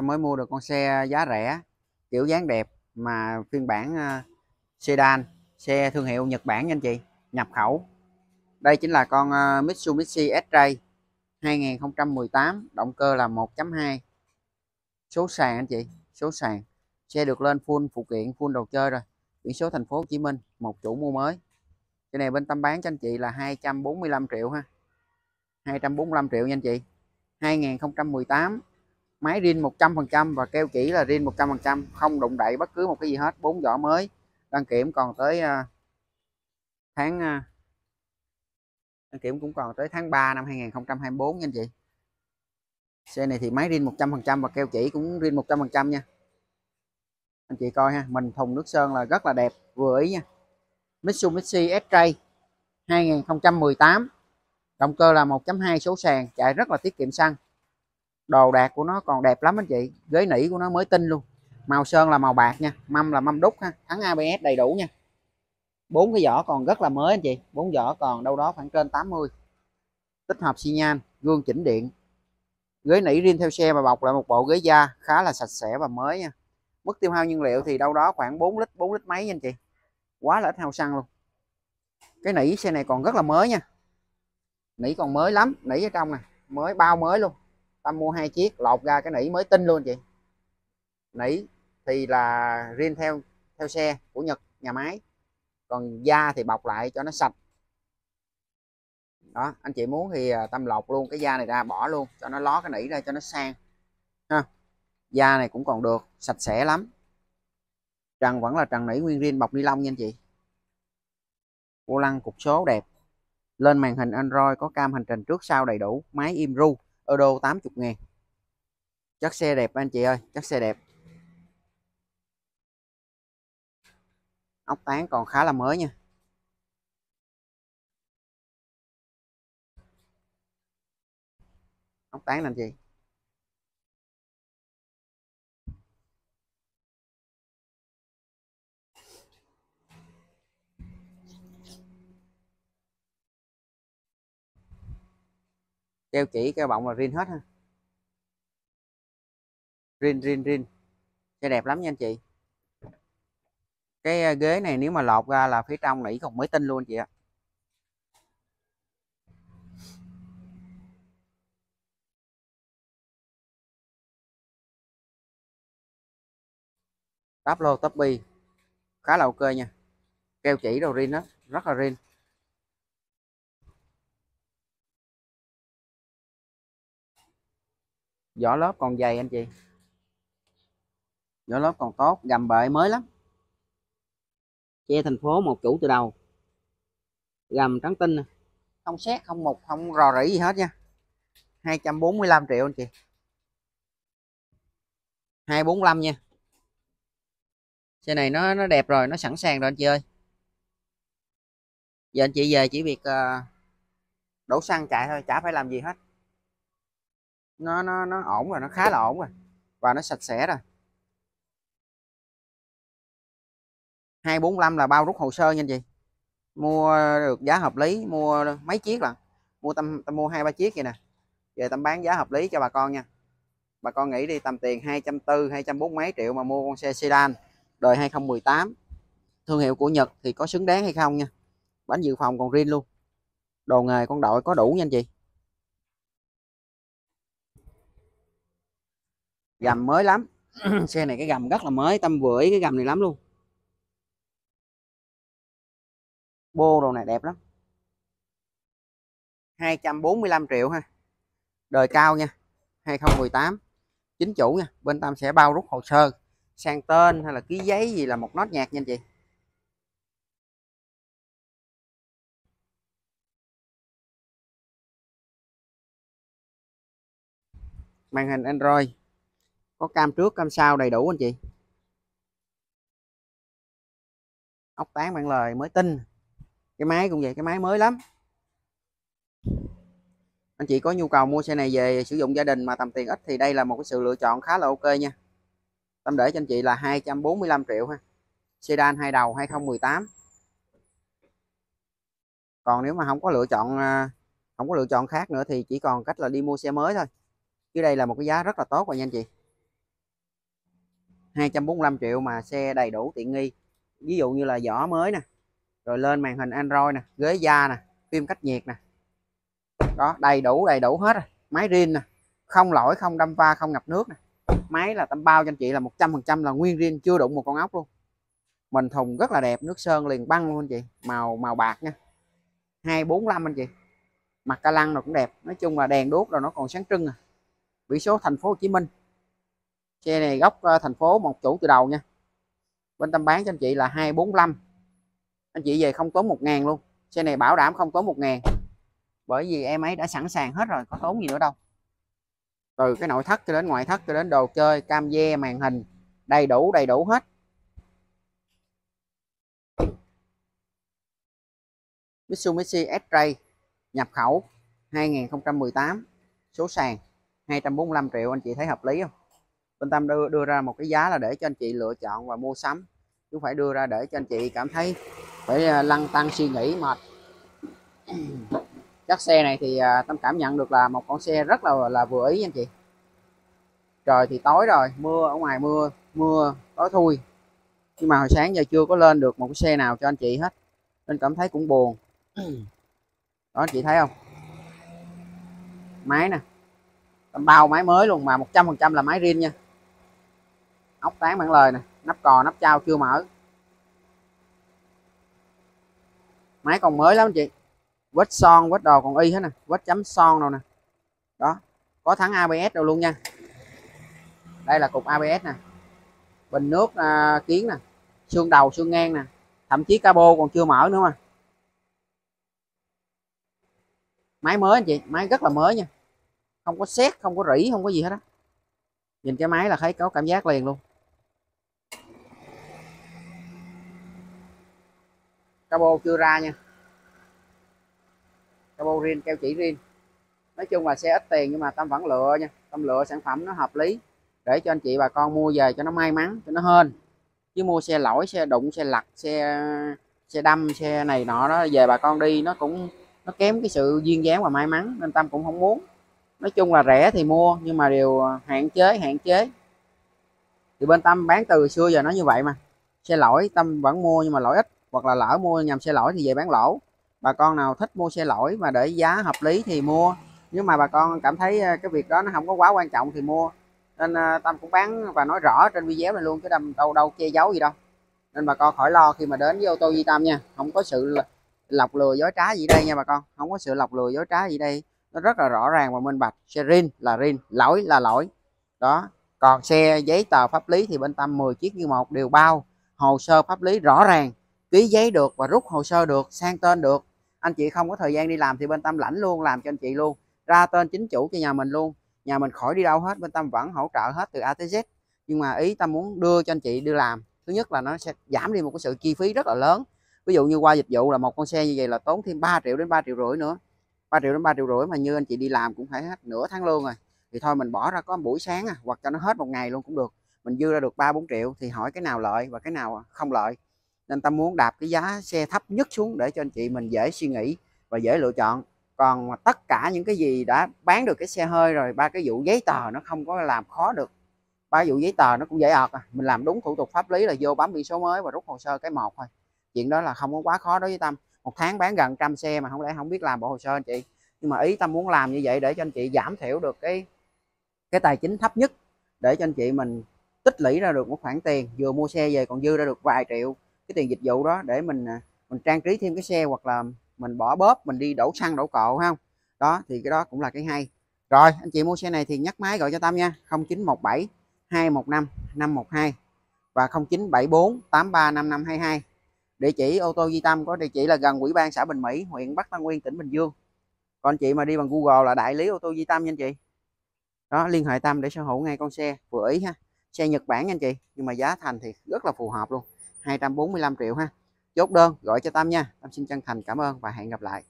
em mới mua được con xe giá rẻ kiểu dáng đẹp mà phiên bản ờ, sedan xe thương hiệu Nhật Bản nha anh chị nhập khẩu đây chính là con ờ, Mitsubishi S-Ray 2018 động cơ là 1.2 số sàn anh chị số sàn xe được lên full phụ kiện full đồ chơi rồi biển số thành phố Hồ Chí Minh một chủ mua mới cái này bên tâm bán cho anh chị là 245 triệu ha 245 triệu nha anh chị 2018 máy rin 100% và keo chỉ là rin 100% không đụng đậy bất cứ một cái gì hết bốn vỏ mới đăng kiểm còn tới à, tháng à, đăng kiểm cũng còn tới tháng 3 năm 2024 nha anh chị xe này thì máy rin 100% và keo chỉ cũng rin 100% nha anh chị coi ha mình thùng nước sơn là rất là đẹp vừa ý nha Mitsubishi S-Trail 2018 động cơ là 1.2 số sàn chạy rất là tiết kiệm xăng đồ đạc của nó còn đẹp lắm anh chị ghế nỉ của nó mới tinh luôn màu sơn là màu bạc nha mâm là mâm đúc ha thắng abs đầy đủ nha bốn cái vỏ còn rất là mới anh chị bốn vỏ còn đâu đó khoảng trên 80 tích hợp xi nhan gương chỉnh điện ghế nỉ riêng theo xe mà bọc lại một bộ ghế da khá là sạch sẽ và mới nha mức tiêu hao nhiên liệu thì đâu đó khoảng 4 lít 4 lít mấy nha anh chị quá là ít hao xăng luôn cái nỉ xe này còn rất là mới nha nỉ còn mới lắm nỉ ở trong nè mới bao mới luôn tâm mua hai chiếc lột ra cái nỉ mới tinh luôn chị nỉ thì là riêng theo theo xe của nhật nhà máy còn da thì bọc lại cho nó sạch đó anh chị muốn thì à, tâm lột luôn cái da này ra bỏ luôn cho nó ló cái nỉ ra cho nó sang ha da này cũng còn được sạch sẽ lắm trần vẫn là trần nỉ nguyên riêng bọc ni lông nha anh chị vô lăng cục số đẹp lên màn hình android có cam hành trình trước sau đầy đủ máy im ru euro 80 ngàn chất xe đẹp anh chị ơi chất xe đẹp ốc tán còn khá là mới nha ốc tán anh chị keo chỉ keo bọng là rin hết ha rin rin rin sẽ đẹp lắm nha anh chị cái à, ghế này nếu mà lột ra là phía trong nỉ còn mới tinh luôn chị ạ top lô top bi khá là ok nha keo chỉ đầu rin đó rất là rin vỏ lớp còn dày anh chị vỏ lớp còn tốt gầm bệ mới lắm che thành phố một chủ từ đầu gầm trắng tinh không xét không mục không rò rỉ gì hết nha 245 triệu anh chị 245 nha xe này nó nó đẹp rồi nó sẵn sàng rồi anh chị ơi giờ anh chị về chỉ việc ờ, đổ xăng chạy thôi chả phải làm gì hết nó nó nó ổn rồi nó khá là ổn rồi và nó sạch sẽ rồi 245 là bao rút hồ sơ nha anh chị mua được giá hợp lý mua mấy chiếc là mua tâm, tâm mua hai ba chiếc vậy nè về tâm bán giá hợp lý cho bà con nha bà con nghĩ đi tầm tiền 240 240 mấy triệu mà mua con xe sedan đời 2018 thương hiệu của Nhật thì có xứng đáng hay không nha bánh dự phòng còn riêng luôn đồ nghề con đội có đủ nha anh chị gầm ừ. mới lắm ừ. xe này cái gầm rất là mới tâm rưỡi cái gầm này lắm luôn bô đồ này đẹp lắm 245 triệu ha đời cao nha 2018 chính chủ nha bên Tam sẽ bao rút hồ sơ sang tên hay là ký giấy gì là một nốt nhạc nha anh chị màn hình Android có cam trước cam sau đầy đủ anh chị ốc tán bạn lời mới tin cái máy cũng vậy cái máy mới lắm anh chị có nhu cầu mua xe này về sử dụng gia đình mà tầm tiền ít thì đây là một cái sự lựa chọn khá là ok nha tâm để cho anh chị là 245 triệu ha sedan hai đầu 2018 còn nếu mà không có lựa chọn à, không có lựa chọn khác nữa thì chỉ còn cách là đi mua xe mới thôi chứ đây là một cái giá rất là tốt rồi nha anh chị 245 triệu mà xe đầy đủ tiện nghi ví dụ như là vỏ mới nè rồi lên màn hình Android nè ghế da nè phim cách nhiệt nè đó đầy đủ đầy đủ hết rồi. máy riêng nè không lỗi không đâm va không ngập nước nè máy là tấm bao cho anh chị là 100% là nguyên riêng chưa đụng một con ốc luôn mình thùng rất là đẹp nước sơn liền băng luôn anh chị màu màu bạc nha 245 anh chị mặt ca lăng nó cũng đẹp nói chung là đèn đuốc rồi nó còn sáng trưng à biển số thành phố Hồ Chí Minh xe này gốc ờ, thành phố một chủ từ đầu nha bên tâm bán cho anh chị là 245 anh chị về không tốn 1 ngàn luôn xe này bảo đảm không tốn 1 ngàn bởi vì em ấy đã sẵn sàng hết rồi có tốn gì nữa đâu từ cái nội thất cho đến ngoại thất cho đến đồ chơi cam ve màn hình đầy đủ đầy đủ hết Mitsubishi S-Ray nhập khẩu 2018 số sàn 245 triệu anh chị thấy hợp lý không bên tâm đưa, đưa ra một cái giá là để cho anh chị lựa chọn và mua sắm chứ phải đưa ra để cho anh chị cảm thấy phải à, lăn tăng suy nghĩ mệt chắc xe này thì à, tâm cảm nhận được là một con xe rất là là vừa ý anh chị trời thì tối rồi mưa ở ngoài mưa mưa tối thui nhưng mà hồi sáng giờ chưa có lên được một cái xe nào cho anh chị hết nên cảm thấy cũng buồn đó anh chị thấy không máy nè tầm bao máy mới luôn mà 100% là máy riêng nha ốc tán bản lời nè nắp cò nắp trao chưa mở máy còn mới lắm chị vết son vết đồ còn y hết nè vết chấm son đâu nè đó có thắng abs đâu luôn nha đây là cục abs nè bình nước à, kiến nè xương đầu xương ngang nè thậm chí cabo còn chưa mở nữa mà máy mới anh chị máy rất là mới nha không có xét không có rỉ không có gì hết á nhìn cái máy là thấy có cảm giác liền luôn cabo chưa ra nha cabo riêng keo chỉ riêng nói chung là xe ít tiền nhưng mà tâm vẫn lựa nha tâm lựa sản phẩm nó hợp lý để cho anh chị bà con mua về cho nó may mắn cho nó hơn chứ mua xe lỗi xe đụng xe lặt xe xe đâm xe này nọ đó về bà con đi nó cũng nó kém cái sự duyên dáng và may mắn nên tâm cũng không muốn nói chung là rẻ thì mua nhưng mà điều hạn chế hạn chế thì bên tâm bán từ xưa giờ nó như vậy mà xe lỗi tâm vẫn mua nhưng mà lỗi ít hoặc là lỡ mua nhầm xe lỗi thì về bán lỗ bà con nào thích mua xe lỗi mà để giá hợp lý thì mua nếu mà bà con cảm thấy à, cái việc đó nó không có quá quan trọng thì mua nên à, tâm cũng bán và nói rõ trên video này luôn chứ tâm đâu đâu che giấu gì đâu nên bà con khỏi lo khi mà đến với ô tô di tâm nha không có sự lọc lừa dối trá gì đây nha bà con không có sự lọc lừa dối trá gì đây nó rất là rõ ràng và minh bạch xe rin là rin lỗi là lỗi đó còn xe giấy tờ pháp lý thì bên tâm 10 chiếc như một đều bao hồ sơ pháp lý rõ ràng ký giấy được và rút hồ sơ được sang tên được anh chị không có thời gian đi làm thì bên tâm lãnh luôn làm cho anh chị luôn ra tên chính chủ cho nhà mình luôn nhà mình khỏi đi đâu hết bên tâm vẫn hỗ trợ hết từ A tới Z nhưng mà ý tâm muốn đưa cho anh chị đưa làm thứ nhất là nó sẽ giảm đi một cái sự chi phí rất là lớn ví dụ như qua dịch vụ là một con xe như vậy là tốn thêm 3 triệu đến 3 triệu rưỡi nữa 3 triệu đến 3 triệu rưỡi mà như anh chị đi làm cũng phải hết nửa tháng lương rồi thì thôi mình bỏ ra có buổi sáng à, hoặc cho nó hết một ngày luôn cũng được mình dư ra được 3 4 triệu thì hỏi cái nào lợi và cái nào không lợi nên tâm muốn đạp cái giá xe thấp nhất xuống để cho anh chị mình dễ suy nghĩ và dễ lựa chọn còn tất cả những cái gì đã bán được cái xe hơi rồi ba cái vụ giấy tờ nó không có làm khó được ba vụ giấy tờ nó cũng dễ ợt, à. mình làm đúng thủ tục pháp lý là vô bấm biển số mới và rút hồ sơ cái một thôi chuyện đó là không có quá khó đối với tâm một tháng bán gần trăm xe mà không lẽ không biết làm bộ hồ sơ anh chị nhưng mà ý tâm muốn làm như vậy để cho anh chị giảm thiểu được cái cái tài chính thấp nhất để cho anh chị mình tích lũy ra được một khoản tiền vừa mua xe về còn dư ra được vài triệu cái tiền dịch vụ đó để mình à, mình trang trí thêm cái xe hoặc là mình bỏ bóp mình đi đổ xăng đổ cộ không đó thì cái đó cũng là cái hay rồi anh chị mua xe này thì nhắc máy gọi cho Tâm nha 0917 215 512 và 0974 835522 địa chỉ ô tô Di Tâm có địa chỉ là gần quỹ ban xã Bình Mỹ huyện Bắc Tân Nguyên tỉnh Bình Dương còn chị mà đi bằng Google là đại lý ô tô Di Tâm nha anh chị đó liên hệ Tâm để sở hữu ngay con xe vừa ý ha xe Nhật Bản nha anh chị nhưng mà giá thành thì rất là phù hợp luôn 245 triệu ha chốt đơn gọi cho Tâm nha Tâm xin chân thành cảm ơn và hẹn gặp lại